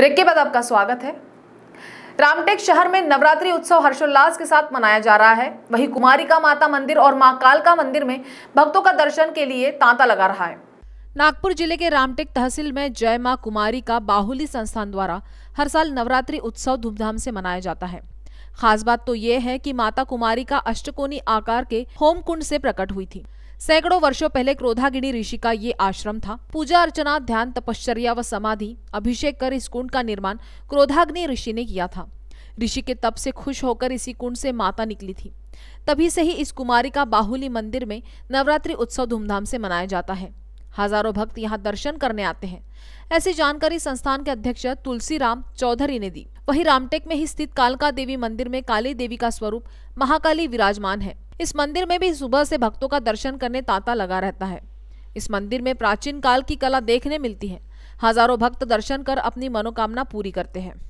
break के बाद आपका स्वागत है रामटेक शहर में नवरात्रि उत्सव हर्षोल्लास के साथ मनाया जा रहा है वहीं का माता मंदिर और मां का मंदिर में भक्तों का दर्शन के लिए तांता लगा रहा है नागपुर जिले के रामटेक तहसील में जय मां कुमारी का बाहुली संस्थान द्वारा हर साल नवरात्रि उत्सव धूमधाम से मनाया जाता है खास बात तो ये है कि माता कुमारी का अष्टकोनी आकार के होम कुंड से प्रकट हुई थी सैकड़ों वर्षों पहले क्रोधागिनी ऋषि का ये आश्रम था पूजा अर्चना ध्यान तपश्चर्या व समाधि अभिषेक कर इस कुंड का निर्माण क्रोधाग्नि ऋषि ने किया था ऋषि के तप से खुश होकर इसी कुंड से माता निकली थी तभी से ही इस कुमारी का बाहुली मंदिर में नवरात्रि उत्सव धूमधाम से मनाया जाता है हजारों भक्त यहाँ दर्शन करने आते हैं ऐसी जानकारी संस्थान के अध्यक्ष तुलसीराम चौधरी ने दी वहीं रामटेक में ही स्थित कालका देवी मंदिर में काली देवी का स्वरूप महाकाली विराजमान है इस मंदिर में भी सुबह से भक्तों का दर्शन करने तांता लगा रहता है इस मंदिर में प्राचीन काल की कला देखने मिलती है हजारों भक्त दर्शन कर अपनी मनोकामना पूरी करते हैं